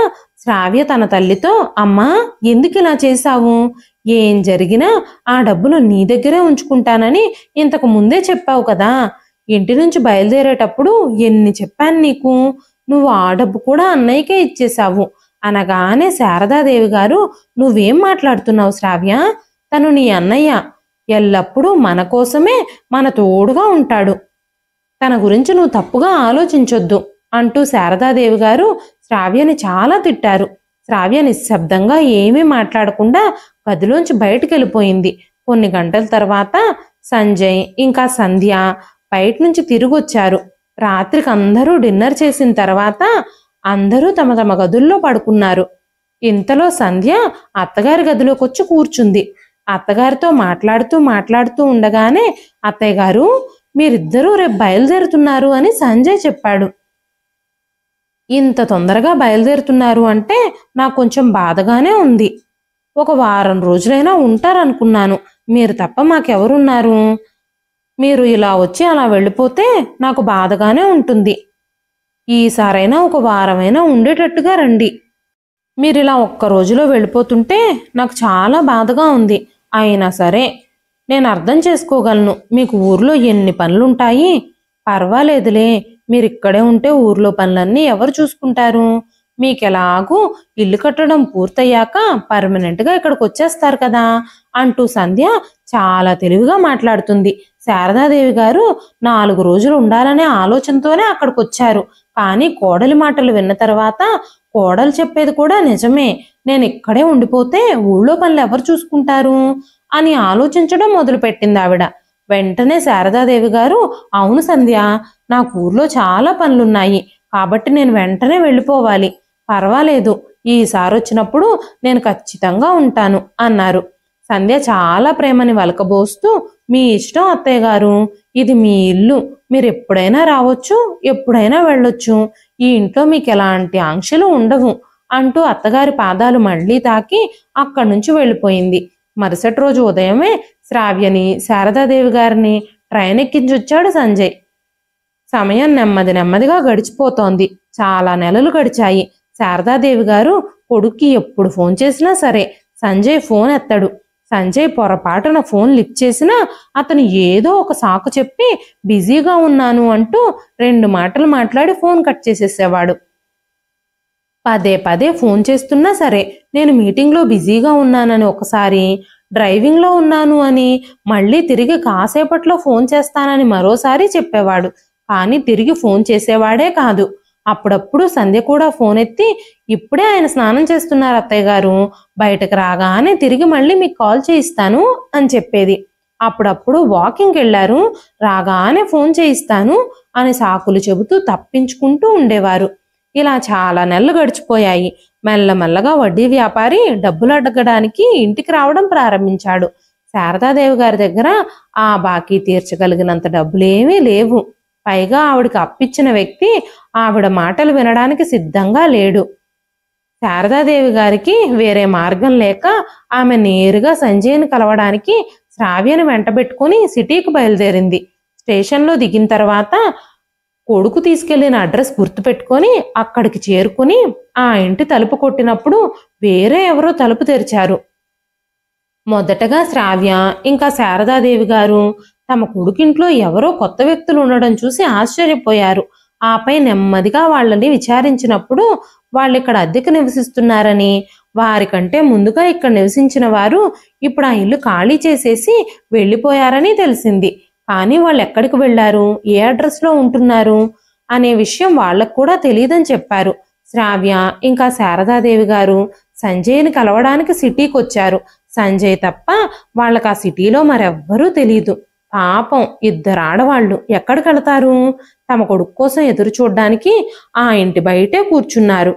శ్రావ్య తన తల్లితో అమ్మా ఎందుకు ఇలా చేశావు ఏం జరిగినా ఆ డబ్బులు నీ దగ్గరే ఉంచుకుంటానని ఇంతకు ముందే చెప్పావు కదా ఇంటి నుంచి బయలుదేరేటప్పుడు ఎన్ని చెప్పాను నీకు నువ్వు ఆ డబ్బు కూడా అన్నయ్యకే ఇచ్చేశావు అనగానే శారదాదేవి గారు నువ్వేం మాట్లాడుతున్నావు శ్రావ్య తను నీ అన్నయ్య ఎల్లప్పుడూ మన కోసమే మన తోడుగా ఉంటాడు తన గురించి నువ్వు తప్పుగా ఆలోచించొద్దు అంటూ శారదాదేవి గారు శ్రావ్యని చాలా తిట్టారు శ్రావ్య నిశ్శబ్దంగా ఏమీ మాట్లాడకుండా గదిలోంచి బయటికి వెళ్ళిపోయింది కొన్ని గంటల తర్వాత సంజయ్ ఇంకా సంధ్య బయట నుంచి తిరిగి వచ్చారు రాత్రికి అందరూ డిన్నర్ చేసిన తర్వాత అందరూ తమ తమ గదుల్లో పడుకున్నారు ఇంతలో సంధ్య అత్తగారి గదిలోకి వచ్చి కూర్చుంది అత్తగారితో మాట్లాడుతూ మాట్లాడుతూ ఉండగానే అత్తయ్య గారు మీరిద్దరూ రేపు బయలుదేరుతున్నారు అని సంజయ్ చెప్పాడు ఇంత తొందరగా బయలుదేరుతున్నారు అంటే నాకు కొంచెం బాధగానే ఉంది ఒక వారం రోజులైనా ఉంటారనుకున్నాను మీరు తప్ప మాకెవరున్నారు మీరు ఇలా వచ్చి అలా వెళ్ళిపోతే నాకు బాధగానే ఉంటుంది ఈసారైనా ఒక వారమైనా ఉండేటట్టుగా రండి మీరు ఇలా ఒక్క రోజులో వెళ్ళిపోతుంటే నాకు చాలా బాధగా ఉంది అయినా సరే నేను అర్థం చేసుకోగలను మీకు ఊర్లో ఎన్ని పనులుంటాయి పర్వాలేదులే మీరు ఇక్కడే ఉంటే ఊర్లో పనులన్నీ ఎవరు చూసుకుంటారు మీకు ఇల్లు కట్టడం పూర్తయ్యాక పర్మనెంట్గా ఇక్కడికి వచ్చేస్తారు కదా అంటూ సంధ్య చాలా తెలివిగా మాట్లాడుతుంది శారదాదేవి గారు నాలుగు రోజులు ఉండాలనే ఆలోచనతోనే అక్కడికి వచ్చారు కానీ కోడలి మాటలు విన్న తర్వాత కోడలు చెప్పేది కూడా నిజమే నేను ఇక్కడే ఉండిపోతే ఊళ్ళో పనులు ఎవరు చూసుకుంటారు అని ఆలోచించడం మొదలుపెట్టింది ఆవిడ వెంటనే శారదాదేవి గారు అవును సంధ్య నాకు ఊర్లో చాలా పనులున్నాయి కాబట్టి నేను వెంటనే వెళ్ళిపోవాలి పర్వాలేదు ఈసారి వచ్చినప్పుడు నేను ఖచ్చితంగా ఉంటాను అన్నారు సంధ్య చాలా ప్రేమని వలకబోస్తూ మీ ఇష్టం అత్తయ్య గారు ఇది మీ ఇల్లు మీరు ఎప్పుడైనా రావచ్చు ఎప్పుడైనా వెళ్ళొచ్చు ఈ ఇంట్లో మీకు ఎలాంటి ఆంక్షలు ఉండవు అంటూ అత్తగారి పాదాలు మళ్ళీ తాకి అక్కడి నుంచి వెళ్ళిపోయింది మరుసటి రోజు ఉదయమే శ్రావ్యని శారదాదేవి గారిని ట్రైన్ ఎక్కించి వచ్చాడు సంజయ్ సమయం నెమ్మది నెమ్మదిగా గడిచిపోతోంది చాలా నెలలు గడిచాయి శారదాదేవి గారు కొడుక్కి ఎప్పుడు ఫోన్ చేసినా సరే సంజయ్ ఫోన్ ఎత్తాడు సంజయ్ పొరపాటున ఫోన్ లిఫ్ట్ చేసినా అతను ఏదో ఒక సాకు చెప్పి బిజీగా ఉన్నాను అంటూ రెండు మాటలు మాట్లాడి ఫోన్ కట్ చేసేసేవాడు పదే పదే ఫోన్ చేస్తున్నా సరే నేను మీటింగ్లో బిజీగా ఉన్నానని ఒకసారి డ్రైవింగ్లో ఉన్నాను అని మళ్ళీ తిరిగి కాసేపట్లో ఫోన్ చేస్తానని మరోసారి చెప్పేవాడు కానీ తిరిగి ఫోన్ చేసేవాడే కాదు అప్పుడప్పుడు సంధ్య కూడా ఫోన్ ఎత్తి ఇప్పుడే ఆయన స్నానం చేస్తున్నారు అత్తయ్య గారు బయటకు రాగానే తిరిగి మళ్ళీ మీకు కాల్ చేయిస్తాను అని చెప్పేది అప్పుడప్పుడు వాకింగ్కి వెళ్ళారు రాగానే ఫోన్ చేయిస్తాను అని సాకులు చెబుతూ తప్పించుకుంటూ ఉండేవారు ఇలా చాలా నెలలు గడిచిపోయాయి మెల్లమెల్లగా వడ్డీ వ్యాపారి డబ్బులు అడగడానికి ఇంటికి రావడం ప్రారంభించాడు శారదాదేవి గారి దగ్గర ఆ బాకీ తీర్చగలిగినంత డబ్బులేమీ లేవు పైగా ఆవిడకి అప్పిచ్చిన వ్యక్తి ఆవిడ మాటలు వినడానికి సిద్ధంగా లేడు శారదాదేవి గారికి వేరే మార్గం లేక ఆమె నేరుగా సంజయ్ని కలవడానికి శ్రావ్యను వెంటబెట్టుకుని సిటీకి బయలుదేరింది స్టేషన్లో దిగిన తర్వాత కొడుకు తీసుకెళ్లిన అడ్రస్ గుర్తుపెట్టుకొని అక్కడికి చేరుకుని ఆ ఇంటి తలుపు కొట్టినప్పుడు వేరే ఎవరో తలుపు తెరిచారు మొదటగా శ్రావ్య ఇంకా శారదాదేవి గారు తమ కొడుకింట్లో ఎవరో కొత్త వ్యక్తులు ఉండడం చూసి ఆశ్చర్యపోయారు ఆపై నెమ్మదిగా వాళ్ళని విచారించినప్పుడు వాళ్ళు ఇక్కడ అద్దెకు నివసిస్తున్నారని వారికంటే ముందుగా ఇక్కడ నివసించిన వారు ఇప్పుడు ఆ ఇల్లు ఖాళీ చేసేసి వెళ్ళిపోయారని తెలిసింది కానీ వాళ్ళు ఎక్కడికి వెళ్ళారు ఏ అడ్రస్లో ఉంటున్నారు అనే విషయం వాళ్ళకు కూడా తెలియదని చెప్పారు శ్రావ్య ఇంకా శారదాదేవి గారు సంజయ్ని కలవడానికి సిటీకి వచ్చారు సంజయ్ తప్ప వాళ్ళకి ఆ సిటీలో మరెవ్వరూ తెలియదు పాపం ఇద్దరు ఆడవాళ్ళు ఎక్కడికి వెళతారు తమ కొడుకు కోసం ఎదురు చూడ్డానికి ఆ ఇంటి బయటే కూర్చున్నారు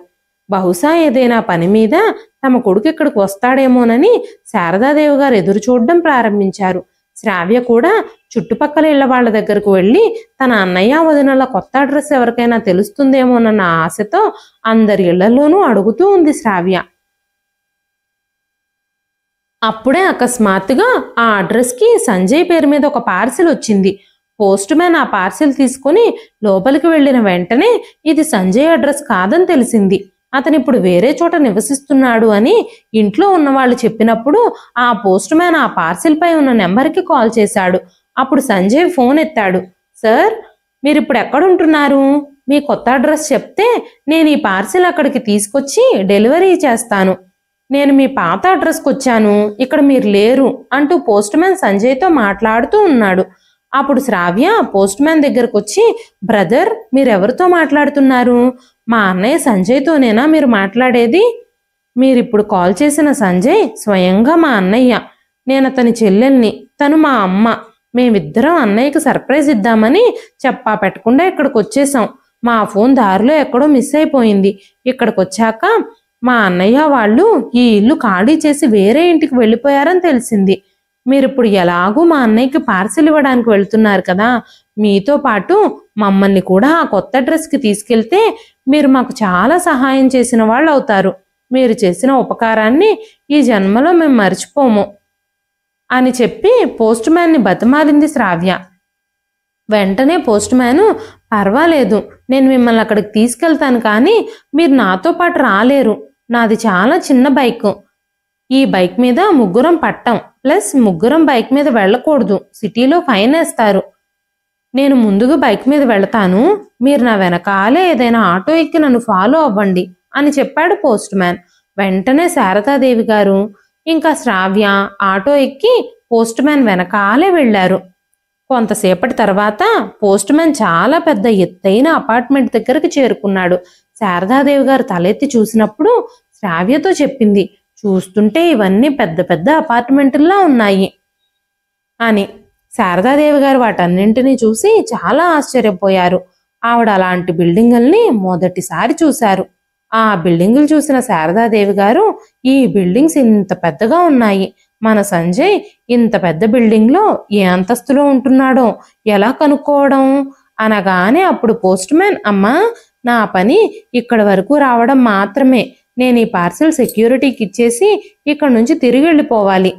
బహుశా ఏదైనా పని మీద తమ కొడుకు ఇక్కడికి వస్తాడేమోనని శారదాదేవి గారు ఎదురు చూడడం ప్రారంభించారు శ్రావ్య కూడా చుట్టుపక్కల ఇళ్ల వాళ్ళ దగ్గరకు వెళ్ళి తన అన్నయ్య వదినల కొత్త అడ్రస్ ఎవరికైనా తెలుస్తుందేమోనన్న ఆశతో అందరి ఇళ్లలోనూ అడుగుతూ ఉంది శ్రావ్య అప్పుడే అకస్మాత్తుగా ఆ అడ్రస్కి సంజయ్ పేరు మీద ఒక పార్సిల్ వచ్చింది పోస్ట్ మ్యాన్ ఆ పార్సిల్ తీసుకుని లోపలికి వెళ్ళిన వెంటనే ఇది సంజయ్ అడ్రస్ కాదని తెలిసింది అతని ఇప్పుడు వేరే చోట నివసిస్తున్నాడు అని ఇంట్లో ఉన్నవాళ్ళు చెప్పినప్పుడు ఆ పోస్ట్ మ్యాన్ ఆ పార్సిల్పై ఉన్న నెంబర్కి కాల్ చేశాడు అప్పుడు సంజయ్ ఫోన్ ఎత్తాడు సార్ మీరు ఇప్పుడు ఎక్కడుంటున్నారు మీ కొత్త అడ్రస్ చెప్తే నేను ఈ పార్సిల్ అక్కడికి తీసుకొచ్చి డెలివరీ చేస్తాను నేను మీ పాత అడ్రస్కి వచ్చాను ఇక్కడ మీరు లేరు అంటూ పోస్ట్ మ్యాన్ సంజయ్తో మాట్లాడుతూ ఉన్నాడు అప్పుడు శ్రావ్య పోస్ట్ మ్యాన్ దగ్గరకు వచ్చి బ్రదర్ మీరెవరితో మాట్లాడుతున్నారు మా అన్నయ్య సంజయ్తోనేనా మీరు మాట్లాడేది మీరు ఇప్పుడు కాల్ చేసిన సంజయ్ స్వయంగా మా అన్నయ్య నేను అతని చెల్లెల్ని తను మా అమ్మ మేమిద్దరం అన్నయ్యకి సర్ప్రైజ్ ఇద్దామని చెప్పా పెట్టకుండా ఇక్కడికి వచ్చేసాం మా ఫోన్ దారిలో ఎక్కడో మిస్ అయిపోయింది ఇక్కడికి వచ్చాక మా అన్నయ్య వాళ్ళు ఈ ఇల్లు ఖాళీ చేసి వేరే ఇంటికి వెళ్ళిపోయారని తెలిసింది మీరిప్పుడు ఎలాగూ మా అన్నయ్యకి పార్సిల్ ఇవ్వడానికి వెళ్తున్నారు కదా మీతో పాటు మమ్మల్ని కూడా ఆ కొత్త అడ్రస్కి తీసుకెళ్తే మీరు మాకు చాలా సహాయం చేసిన వాళ్ళు అవుతారు మీరు చేసిన ఉపకారాన్ని ఈ జన్మలో మేము మర్చిపోము అని చెప్పి పోస్ట్ మ్యాన్ని బతిమాలింది శ్రావ్య వెంటనే పోస్ట్ మ్యాను పర్వాలేదు నేను మిమ్మల్ని అక్కడికి తీసుకెళ్తాను కానీ మీరు నాతో పాటు రాలేరు నాది చాలా చిన్న బైక్ ఈ బైక్ మీద ముగ్గురం పట్టం ప్లస్ ముగ్గురం బైక్ మీద వెళ్ళకూడదు సిటీలో ఫైన్ వేస్తారు నేను ముందుగా బైక్ మీద వెళతాను మీరు నా వెనకాలే ఏదైనా ఆటో ఎక్కి నన్ను ఫాలో అవ్వండి అని చెప్పాడు పోస్ట్ మ్యాన్ వెంటనే శారదాదేవి గారు ఇంకా శ్రావ్య ఆటో ఎక్కి పోస్ట్ మ్యాన్ వెనకాలే వెళ్ళారు కొంతసేపటి తర్వాత పోస్ట్ మ్యాన్ చాలా పెద్ద ఎత్తైన అపార్ట్మెంట్ దగ్గరకు చేరుకున్నాడు శారదాదేవి గారు తలెత్తి చూసినప్పుడు శ్రావ్యతో చెప్పింది చూస్తుంటే ఇవన్నీ పెద్ద పెద్ద అపార్ట్మెంట్లా ఉన్నాయి అని శారదాదేవి గారు వాటన్నింటినీ చూసి చాలా ఆశ్చర్యపోయారు ఆవిడ అలాంటి బిల్డింగుల్ని మొదటిసారి చూశారు ఆ బిల్డింగులు చూసిన శారదాదేవి గారు ఈ బిల్డింగ్స్ ఇంత పెద్దగా ఉన్నాయి మన సంజయ్ ఇంత పెద్ద బిల్డింగ్లో ఏ అంతస్తులో ఉంటున్నాడో ఎలా కనుక్కోవడం అనగానే అప్పుడు పోస్ట్ మ్యాన్ అమ్మ నా పని ఇక్కడి వరకు రావడం మాత్రమే నేను ఈ పార్సల్ సెక్యూరిటీకి ఇచ్చేసి ఇక్కడ నుంచి తిరిగి వెళ్ళిపోవాలి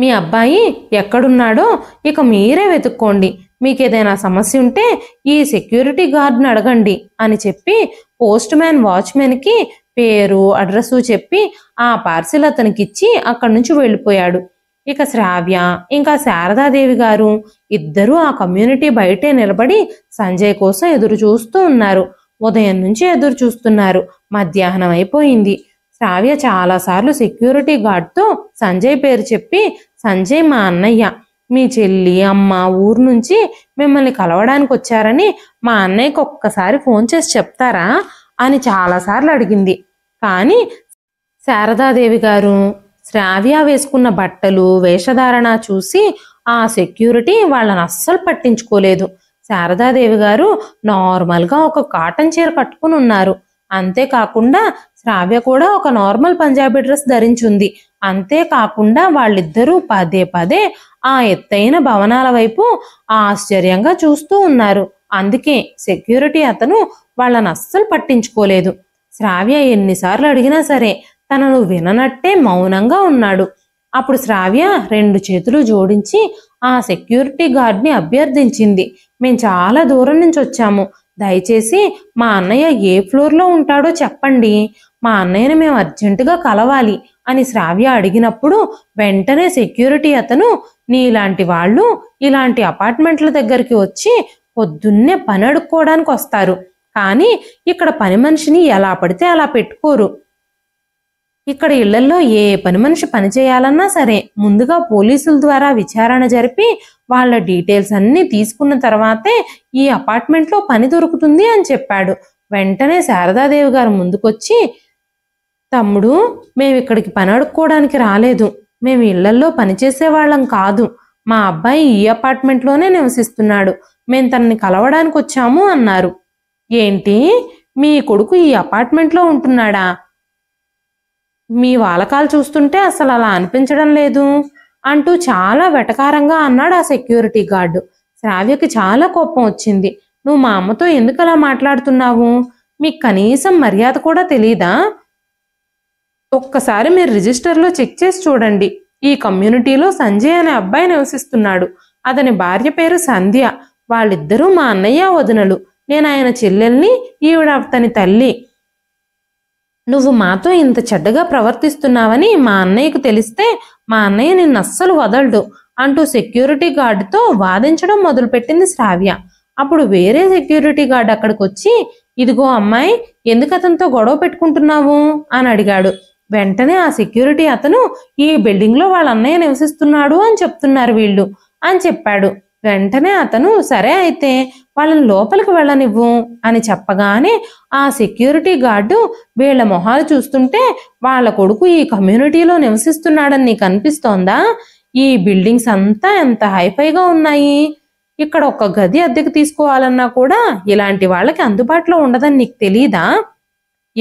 మీ అబ్బాయి ఎక్కడున్నాడో ఇక మీరే వెతుక్కోండి మీకు ఏదైనా సమస్య ఉంటే ఈ సెక్యూరిటీ గార్డ్ని అడగండి అని చెప్పి పోస్ట్ మ్యాన్ వాచ్మెన్కి పేరు అడ్రస్ చెప్పి ఆ పార్సిల్ అతనికిచ్చి అక్కడి నుంచి వెళ్ళిపోయాడు ఇక శ్రావ్య ఇంకా శారదాదేవి గారు ఇద్దరూ ఆ కమ్యూనిటీ బయటే నిలబడి సంజయ్ కోసం ఎదురు చూస్తూ ఉన్నారు ఉదయం నుంచి ఎదురు చూస్తున్నారు మధ్యాహ్నం అయిపోయింది శ్రావ్య చాలాసార్లు సెక్యూరిటీ గార్డ్తో సంజయ్ పేరు చెప్పి సంజయ్ మా అన్నయ్య మీ చెల్లి అమ్మ ఊరు నుంచి మిమ్మల్ని కలవడానికి వచ్చారని మా అన్నయ్యకి ఒక్కసారి ఫోన్ చేసి చెప్తారా అని చాలాసార్లు అడిగింది కానీ శారదాదేవి గారు శ్రావ్య వేసుకున్న బట్టలు వేషధారణ చూసి ఆ సెక్యూరిటీ వాళ్ళని అస్సలు పట్టించుకోలేదు శారదాదేవి గారు నార్మల్గా ఒక కాటన్ చీర కట్టుకుని ఉన్నారు అంతేకాకుండా శ్రావ్య కూడా ఒక నార్మల్ పంజాబీ డ్రెస్ ధరించుంది అంతేకాకుండా వాళ్ళిద్దరూ పదే పదే ఆ ఎత్తైన భవనాల వైపు ఆశ్చర్యంగా చూస్తూ ఉన్నారు అందుకే సెక్యూరిటీ అతను వాళ్ళని అస్సలు పట్టించుకోలేదు శ్రావ్య ఎన్నిసార్లు అడిగినా సరే తనను విననట్టే మౌనంగా ఉన్నాడు అప్పుడు శ్రావ్య రెండు చేతులు జోడించి ఆ సెక్యూరిటీ గార్డ్ని అభ్యర్థించింది మేము చాలా దూరం నుంచి వచ్చాము దయచేసి మా అన్నయ్య ఏ ఫ్లోర్లో ఉంటాడో చెప్పండి మా అన్నయ్యని మేము అర్జెంటుగా కలవాలి అని శ్రావ్య అడిగినప్పుడు వెంటనే సెక్యూరిటీ అతను నీలాంటి వాళ్ళు ఇలాంటి అపార్ట్మెంట్ల దగ్గరికి వచ్చి పొద్దున్నే పని అడుక్కోవడానికి వస్తారు కానీ ఇక్కడ పని మనిషిని ఎలా పడితే అలా పెట్టుకోరు ఇక్కడ ఇళ్లలో ఏ పని మనిషి పనిచేయాలన్నా సరే ముందుగా పోలీసుల ద్వారా విచారణ జరిపి వాళ్ళ డీటెయిల్స్ అన్నీ తీసుకున్న తర్వాతే ఈ అపార్ట్మెంట్లో పని దొరుకుతుంది అని చెప్పాడు వెంటనే శారదాదేవి గారు ముందుకొచ్చి తమ్ముడు మేము ఇక్కడికి పని అడుక్కోవడానికి రాలేదు మేము ఇళ్లల్లో పనిచేసేవాళ్ళం కాదు మా అబ్బాయి ఈ అపార్ట్మెంట్లోనే నివసిస్తున్నాడు మేము తనని కలవడానికి వచ్చాము అన్నారు ఏంటి మీ కొడుకు ఈ అపార్ట్మెంట్లో ఉంటున్నాడా మీ వాలకాలు చూస్తుంటే అసలు అలా అనిపించడం లేదు అంటూ చాలా వెటకారంగా అన్నాడు ఆ సెక్యూరిటీ గార్డు శ్రావ్యకి చాలా కోపం వచ్చింది నువ్వు మా అమ్మతో ఎందుకు అలా మాట్లాడుతున్నావు మీకు కనీసం మర్యాద కూడా తెలీదా ఒక్కసారి మీరు రిజిస్టర్లో చెక్ చేసి చూడండి ఈ కమ్యూనిటీలో సంజయ్ అనే అబ్బాయి నివసిస్తున్నాడు అతని భార్య పేరు సంధ్య వాళ్ళిద్దరూ మా అన్నయ్య వదినలు నేను ఆయన చెల్లెల్ని ఈవిడ అతని తల్లి నువ్వు మాతో ఇంత చెడ్డగా ప్రవర్తిస్తున్నావని మా అన్నయ్యకు తెలిస్తే మా అన్నయ్య నిన్ను అస్సలు వదలడు అంటూ సెక్యూరిటీ గార్డుతో వాదించడం మొదలుపెట్టింది శ్రావ్య అప్పుడు వేరే సెక్యూరిటీ గార్డ్ అక్కడికి వచ్చి ఇదిగో అమ్మాయి ఎందుకు అతనితో గొడవ పెట్టుకుంటున్నావు అని అడిగాడు వెంటనే ఆ సెక్యూరిటీ అతను ఈ బిల్డింగ్లో వాళ్ళ అన్నయ్య నివసిస్తున్నాడు అని చెప్తున్నారు వీళ్ళు అని చెప్పాడు వెంటనే అతను సరే అయితే వాళ్ళని లోపలికి వెళ్ళనివ్వు అని చెప్పగానే ఆ సెక్యూరిటీ గార్డు వీళ్ళ మొహాలు చూస్తుంటే వాళ్ళ కొడుకు ఈ కమ్యూనిటీలో నివసిస్తున్నాడని నీకు అనిపిస్తోందా ఈ బిల్డింగ్స్ అంతా ఎంత హైఫైగా ఉన్నాయి ఇక్కడ ఒక గది అద్దెకు తీసుకోవాలన్నా కూడా ఇలాంటి వాళ్ళకి అందుబాటులో ఉండదని నీకు తెలీదా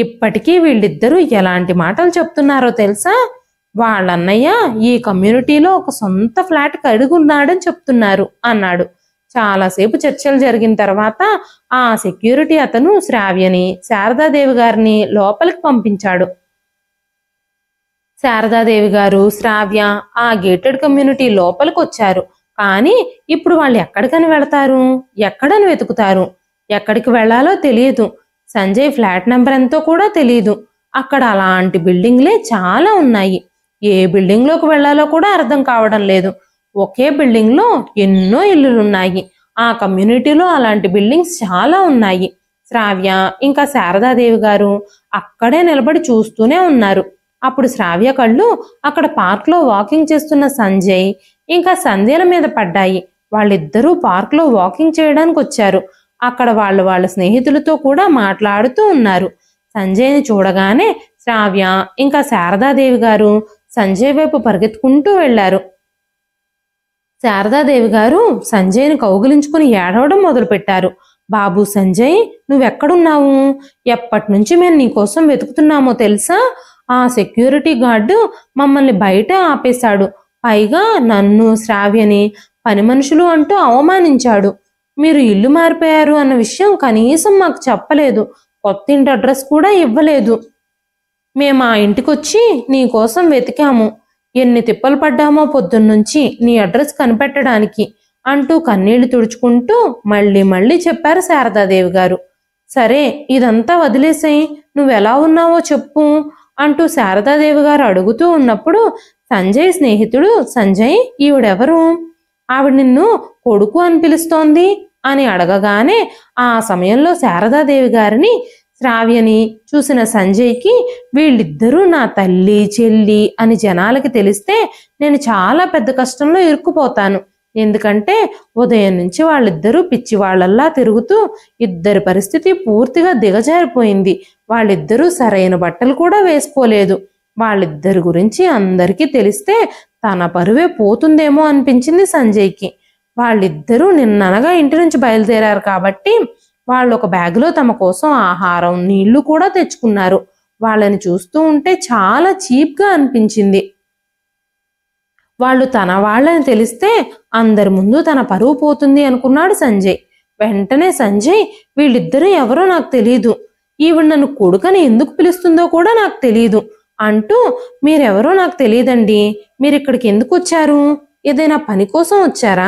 ఇప్పటికీ వీళ్ళిద్దరూ ఎలాంటి మాటలు చెప్తున్నారో తెలుసా వాళ్ళన్నయ్య ఈ కమ్యూనిటీలో ఒక సొంత ఫ్లాట్ కడుగున్నాడని చెప్తున్నారు అన్నాడు చాలాసేపు చర్చలు జరిగిన తర్వాత ఆ సెక్యూరిటీ అతను శ్రావ్యని శారదాదేవి గారిని లోపలికి పంపించాడు శారదాదేవి గారు శ్రావ్య ఆ గేటెడ్ కమ్యూనిటీ లోపలికి వచ్చారు కానీ ఇప్పుడు వాళ్ళు ఎక్కడికని వెళతారు ఎక్కడని వెతుకుతారు ఎక్కడికి వెళ్లాలో తెలియదు సంజయ్ ఫ్లాట్ నెంబర్ ఎంతో కూడా తెలియదు అక్కడ అలాంటి బిల్డింగ్లే చాలా ఉన్నాయి ఏ బిల్డింగ్లోకి వెళ్లాలో కూడా అర్థం కావడం లేదు ఒకే బిల్డింగ్లో ఎన్నో ఇల్లులున్నాయి ఆ కమ్యూనిటీలో అలాంటి బిల్డింగ్స్ చాలా ఉన్నాయి శ్రావ్య ఇంకా శారదాదేవి గారు అక్కడే నిలబడి చూస్తూనే ఉన్నారు అప్పుడు శ్రావ్య కళ్ళు అక్కడ పార్క్లో వాకింగ్ చేస్తున్న సంజయ్ ఇంకా సంధ్యల మీద పడ్డాయి వాళ్ళిద్దరూ పార్క్లో వాకింగ్ చేయడానికి వచ్చారు అక్కడ వాళ్ళు వాళ్ళ స్నేహితులతో కూడా మాట్లాడుతూ ఉన్నారు సంజయ్ని చూడగానే శ్రావ్య ఇంకా శారదాదేవి గారు సంజయ్ వైపు పరిగెత్తుకుంటూ వెళ్లారు శారదాదేవి గారు సంజయ్ను కౌగులించుకుని ఏడవడం మొదలుపెట్టారు బాబు సంజయ్ నువ్వెక్కడున్నావు ఎప్పటి నుంచి మేము నీకోసం వెతుకుతున్నామో తెలుసా ఆ సెక్యూరిటీ గార్డు మమ్మల్ని బయట ఆపేశాడు పైగా నన్ను శ్రావ్యని పని మనుషులు అంటూ అవమానించాడు మీరు ఇల్లు మారిపోయారు అన్న విషయం కనీసం మాకు చెప్పలేదు కొత్త ఇంటి అడ్రస్ కూడా ఇవ్వలేదు మేము ఆ ఇంటికొచ్చి నీకోసం వెతికాము ఎన్ని తిప్పలు పడ్డామో పొద్దున్నుంచి నీ అడ్రస్ కనిపెట్టడానికి అంటూ కన్నీళ్లు తుడుచుకుంటూ మళ్ళీ మళ్ళీ చెప్పారు శారదాదేవి గారు సరే ఇదంతా వదిలేసేయి నువ్వెలా ఉన్నావో చెప్పు అంటూ శారదాదేవి గారు అడుగుతూ ఉన్నప్పుడు సంజయ్ స్నేహితుడు సంజయ్ ఈవిడెవరు ఆవిడ నిన్ను కొడుకు అని పిలుస్తోంది అని అడగగానే ఆ సమయంలో శారదాదేవి గారిని శ్రావ్యని చూసిన సంజయ్కి వీళ్ళిద్దరూ నా తల్లి చెల్లి అని జనాలకి తెలిస్తే నేను చాలా పెద్ద కష్టంలో ఇరుక్కుపోతాను ఎందుకంటే ఉదయం నుంచి వాళ్ళిద్దరూ పిచ్చి వాళ్ళల్లా తిరుగుతూ ఇద్దరి పరిస్థితి పూర్తిగా దిగజారిపోయింది వాళ్ళిద్దరూ సరైన బట్టలు కూడా వేసుకోలేదు వాళ్ళిద్దరి గురించి అందరికీ తెలిస్తే తన పరువే పోతుందేమో అనిపించింది సంజయ్కి వాళ్ళిద్దరూ నిన్ననగా ఇంటి నుంచి బయలుదేరారు కాబట్టి వాళ్ళు ఒక బ్యాగులో తమ కోసం ఆహారం నీళ్లు కూడా తెచ్చుకున్నారు వాళ్ళని చూస్తూ ఉంటే చాలా చీప్గా అనిపించింది వాళ్ళు తన వాళ్ళని తెలిస్తే అందరి ముందు తన పరువు పోతుంది అనుకున్నాడు సంజయ్ వెంటనే సంజయ్ వీళ్ళిద్దరూ ఎవరో నాకు తెలియదు ఈవిడ నన్ను కొడుకని ఎందుకు పిలుస్తుందో కూడా నాకు తెలియదు అంటూ మీరెవరో నాకు తెలియదండి మీరు ఇక్కడికి ఎందుకు వచ్చారు ఏదైనా పని కోసం వచ్చారా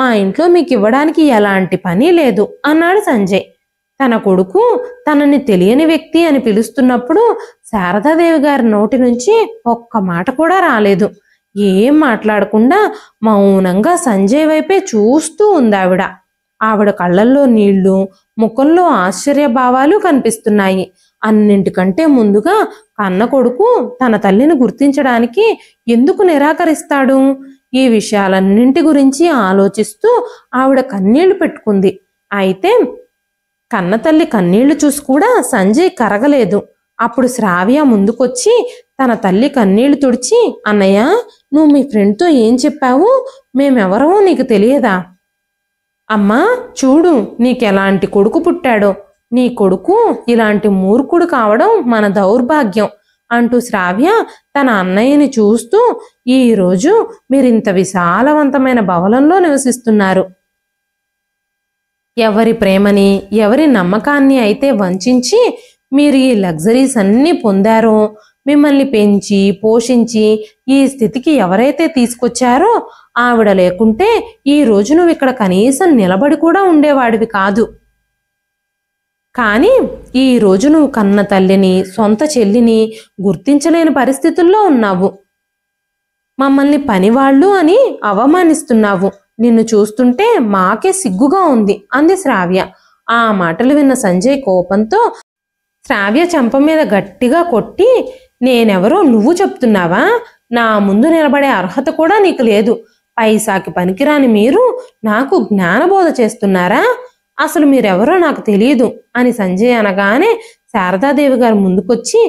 మా ఇంట్లో మీకు ఇవ్వడానికి ఎలాంటి పని లేదు అన్నాడు సంజయ్ తన కొడుకు తనని తెలియని వ్యక్తి అని పిలుస్తున్నప్పుడు శారదాదేవి గారి నోటి నుంచి ఒక్క మాట కూడా రాలేదు ఏం మాట్లాడకుండా మౌనంగా సంజయ్ వైపే చూస్తూ ఉంది ఆవిడ ఆవిడ కళ్ళల్లో నీళ్లు ముఖంలో ఆశ్చర్యభావాలు కనిపిస్తున్నాయి అన్నింటికంటే ముందుగా కన్న కొడుకు తన తల్లిని గుర్తించడానికి ఎందుకు నిరాకరిస్తాడు ఈ విషయాలన్నింటి గురించి ఆలోచిస్తూ ఆవిడ కన్నీళ్లు పెట్టుకుంది అయితే కన్నతల్లి కన్నీళ్లు చూసి కూడా సంజయ్ కరగలేదు అప్పుడు శ్రావ్య ముందుకొచ్చి తన తల్లి కన్నీళ్లు తుడిచి అన్నయ్య నువ్వు మీ ఫ్రెండ్తో ఏం చెప్పావు మేమెవరో నీకు తెలియదా అమ్మా చూడు నీకెలాంటి కొడుకు పుట్టాడో నీ కొడుకు ఇలాంటి మూర్ఖుడు కావడం మన దౌర్భాగ్యం అంటూ శ్రావ్య తన అన్నయ్యని చూస్తూ ఈరోజు మీరింత విశాలవంతమైన భవనంలో నివసిస్తున్నారు ఎవరి ప్రేమని ఎవరి నమ్మకాన్ని అయితే వంచి మీరు ఈ లగ్జరీస్ అన్నీ పొందారో మిమ్మల్ని పెంచి పోషించి ఈ స్థితికి ఎవరైతే తీసుకొచ్చారో ఆవిడ లేకుంటే ఈ రోజు నువ్వు ఇక్కడ కనీసం నిలబడి కూడా ఉండేవాడివి కాదు కానీ ఈ రోజు నువ్వు కన్న తల్లిని సొంత చెల్లిని గుర్తించలేని పరిస్థితుల్లో ఉన్నావు మమ్మల్ని పనివాళ్ళు అని అవమానిస్తున్నావు నిన్ను చూస్తుంటే మాకే సిగ్గుగా ఉంది అంది శ్రావ్య ఆ మాటలు విన్న సంజయ్ కోపంతో శ్రావ్య చంప మీద గట్టిగా కొట్టి నేనెవరో నువ్వు చెప్తున్నావా నా ముందు నిలబడే అర్హత కూడా నీకు లేదు పైసాకి పనికిరాని మీరు నాకు జ్ఞానబోధ చేస్తున్నారా అసలు మీరెవరో నాకు తెలియదు అని సంజయ్ అనగానే శారదాదేవి గారు ముందుకొచ్చి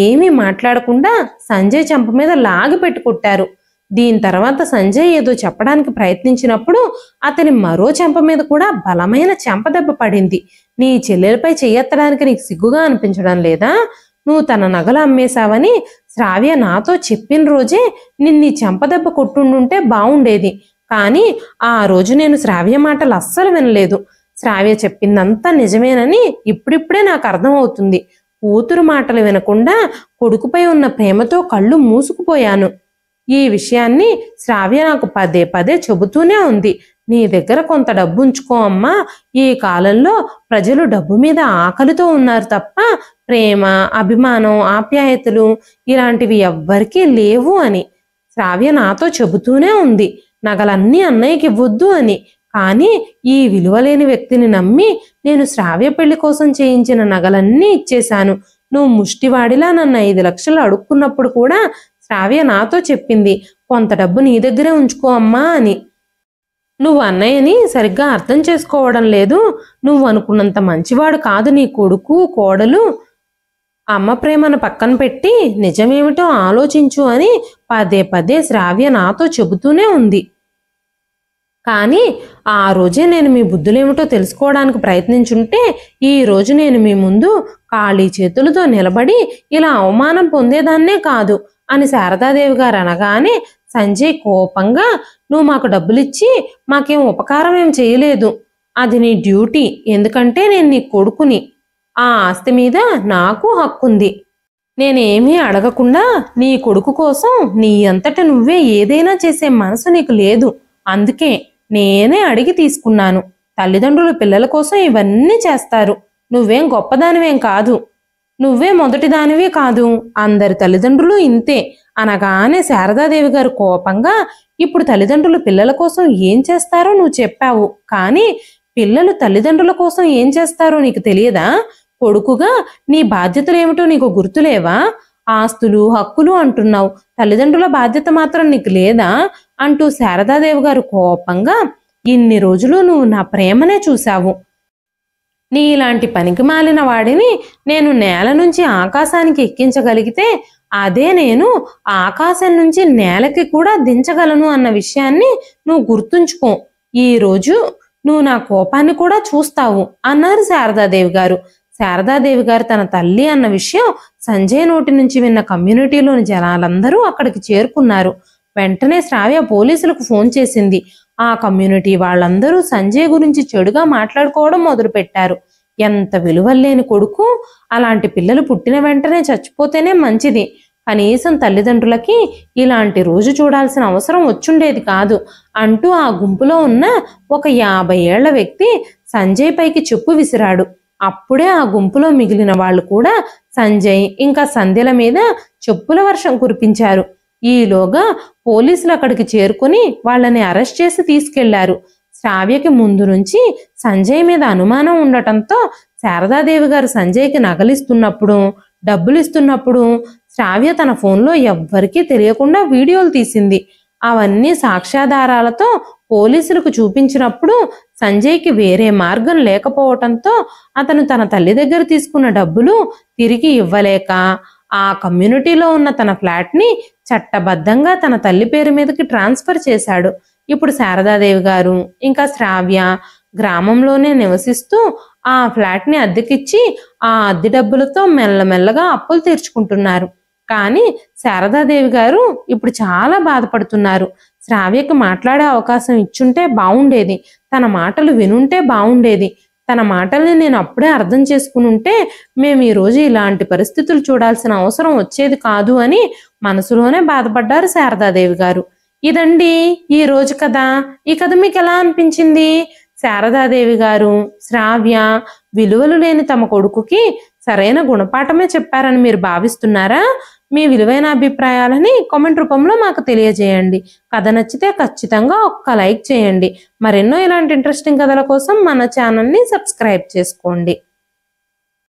ఏమీ మాట్లాడకుండా సంజయ్ చెంప మీద లాగి కొట్టారు దీని తర్వాత సంజయ్ ఏదో చెప్పడానికి ప్రయత్నించినప్పుడు అతని మరో చెంప మీద కూడా బలమైన చెంప దెబ్బ పడింది నీ చెల్లెలపై చెయ్యెత్తడానికి నీకు సిగ్గుగా అనిపించడం లేదా నువ్వు తన నగలు అమ్మేశావని శ్రావ్య నాతో చెప్పిన రోజే నిన్ను దెబ్బ కొట్టుండుంటే బాగుండేది కానీ ఆ రోజు నేను శ్రావ్య మాటలు అస్సలు వినలేదు శ్రావ్య చెప్పిందంతా నిజమేనని ఇప్పుడిప్పుడే నాకు అర్థమవుతుంది కూతురు మాటలు వినకుండా కొడుకుపై ఉన్న ప్రేమతో కళ్ళు మూసుకుపోయాను ఈ విషయాన్ని శ్రావ్య నాకు పదే పదే చెబుతూనే ఉంది నీ దగ్గర కొంత డబ్బు ఉంచుకో అమ్మా ఈ కాలంలో ప్రజలు డబ్బు మీద ఆకలితో ఉన్నారు తప్ప ప్రేమ అభిమానం ఆప్యాయతలు ఇలాంటివి ఎవ్వరికీ లేవు అని శ్రావ్య నాతో చెబుతూనే ఉంది నగలన్నీ అన్నయ్యకి ఇవ్వద్దు అని కానీ ఈ విలువలేని వ్యక్తిని నమ్మి నేను శ్రావ్య పెళ్లి కోసం చేయించిన నగలన్నీ ఇచ్చేశాను నువ్వు ముష్టివాడిలా నన్ను ఐదు లక్షలు అడుక్కున్నప్పుడు కూడా శ్రావ్య నాతో చెప్పింది కొంత డబ్బు నీ దగ్గరే ఉంచుకో అమ్మా అని నువ్వు అన్నయ్యని సరిగ్గా అర్థం చేసుకోవడం లేదు నువ్వు అనుకున్నంత మంచివాడు కాదు నీ కొడుకు కోడలు అమ్మ ప్రేమను పక్కన పెట్టి నిజమేమిటో ఆలోచించు అని పదే పదే శ్రావ్య నాతో చెబుతూనే ఉంది కానీ ఆ రోజే నేను మీ బుద్ధులేమిటో తెలుసుకోవడానికి ప్రయత్నించుంటే ఈ రోజు నేను మీ ముందు ఖాళీ చేతులతో నిలబడి ఇలా అవమానం పొందేదాన్నే కాదు అని శారదాదేవి గారు అనగానే సంజయ్ కోపంగా నువ్వు మాకు డబ్బులిచ్చి మాకేం ఉపకారం ఏం చేయలేదు అది నీ డ్యూటీ ఎందుకంటే నేను నీ కొడుకుని ఆ ఆస్తి మీద నాకు హక్కుంది నేనేమీ అడగకుండా నీ కొడుకు కోసం నీ అంతట నువ్వే ఏదైనా చేసే మనసు నీకు లేదు అందుకే నేనే అడిగి తీసుకున్నాను తల్లిదండ్రులు పిల్లల కోసం ఇవన్నీ చేస్తారు నువ్వేం గొప్పదానివేం కాదు నువ్వే దానివే కాదు అందరి తల్లిదండ్రులు ఇంతే అనగానే శారదాదేవి గారు కోపంగా ఇప్పుడు తల్లిదండ్రులు పిల్లల కోసం ఏం చేస్తారో నువ్వు చెప్పావు కానీ పిల్లలు తల్లిదండ్రుల కోసం ఏం చేస్తారో నీకు తెలియదా కొడుకుగా నీ బాధ్యతలేమిటో నీకు గుర్తులేవా ఆస్తులు హక్కులు అంటున్నావు తల్లిదండ్రుల బాధ్యత మాత్రం నీకు లేదా అంటూ శారదాదేవి గారు కోపంగా ఇన్ని రోజులు నువ్వు నా ప్రేమనే చూశావు ఇలాంటి పనికి మాలిన వాడిని నేను నేల నుంచి ఆకాశానికి ఎక్కించగలిగితే అదే నేను ఆకాశం నుంచి నేలకి కూడా దించగలను అన్న విషయాన్ని నువ్వు గుర్తుంచుకో ఈరోజు నువ్వు నా కోపాన్ని కూడా చూస్తావు అన్నారు శారదాదేవి గారు శారదాదేవి గారు తన తల్లి అన్న విషయం సంజయ్ నోటి నుంచి విన్న కమ్యూనిటీలోని జనాలందరూ అక్కడికి చేరుకున్నారు వెంటనే శ్రావ్య పోలీసులకు ఫోన్ చేసింది ఆ కమ్యూనిటీ వాళ్ళందరూ సంజయ్ గురించి చెడుగా మాట్లాడుకోవడం మొదలుపెట్టారు ఎంత విలువల్లేని కొడుకు అలాంటి పిల్లలు పుట్టిన వెంటనే చచ్చిపోతేనే మంచిది కనీసం తల్లిదండ్రులకి ఇలాంటి రోజు చూడాల్సిన అవసరం వచ్చుండేది కాదు అంటూ ఆ గుంపులో ఉన్న ఒక యాభై ఏళ్ల వ్యక్తి సంజయ్ పైకి చెప్పు విసిరాడు అప్పుడే ఆ గుంపులో మిగిలిన వాళ్ళు కూడా సంజయ్ ఇంకా సంధ్యల మీద చెప్పుల వర్షం కురిపించారు ఈలోగా పోలీసులు అక్కడికి చేరుకుని వాళ్ళని అరెస్ట్ చేసి తీసుకెళ్లారు శ్రావ్యకి ముందు నుంచి సంజయ్ మీద అనుమానం ఉండటంతో శారదాదేవి గారు సంజయ్కి నగలిస్తున్నప్పుడు డబ్బులు ఇస్తున్నప్పుడు శ్రావ్య తన ఫోన్లో ఎవ్వరికీ తెలియకుండా వీడియోలు తీసింది అవన్నీ సాక్ష్యాధారాలతో పోలీసులకు చూపించినప్పుడు సంజయ్కి వేరే మార్గం లేకపోవటంతో అతను తన తల్లి దగ్గర తీసుకున్న డబ్బులు తిరిగి ఇవ్వలేక ఆ కమ్యూనిటీలో ఉన్న తన ఫ్లాట్ని చట్టబద్ధంగా తన తల్లి పేరు మీదకి ట్రాన్స్ఫర్ చేశాడు ఇప్పుడు శారదాదేవి గారు ఇంకా శ్రావ్య గ్రామంలోనే నివసిస్తూ ఆ ఫ్లాట్ని అద్దెకిచ్చి ఆ అద్దె డబ్బులతో మెల్లమెల్లగా అప్పులు తీర్చుకుంటున్నారు కానీ శారదాదేవి గారు ఇప్పుడు చాలా బాధపడుతున్నారు శ్రావ్యకి మాట్లాడే అవకాశం ఇచ్చుంటే బాగుండేది తన మాటలు వినుంటే బాగుండేది తన మాటల్ని నేను అప్పుడే అర్థం చేసుకుని ఉంటే మేము ఈరోజు ఇలాంటి పరిస్థితులు చూడాల్సిన అవసరం వచ్చేది కాదు అని మనసులోనే బాధపడ్డారు శారదాదేవి గారు ఇదండి ఈ రోజు కథ ఈ కథ మీకు ఎలా అనిపించింది శారదాదేవి గారు శ్రావ్య విలువలు లేని తమ కొడుకుకి సరైన గుణపాఠమే చెప్పారని మీరు భావిస్తున్నారా మీ విలువైన అభిప్రాయాలని కామెంట్ రూపంలో మాకు తెలియజేయండి కథ నచ్చితే ఖచ్చితంగా ఒక్క లైక్ చేయండి మరెన్నో ఇలాంటి ఇంట్రెస్టింగ్ కథల కోసం మన ఛానల్ని సబ్స్క్రైబ్ చేసుకోండి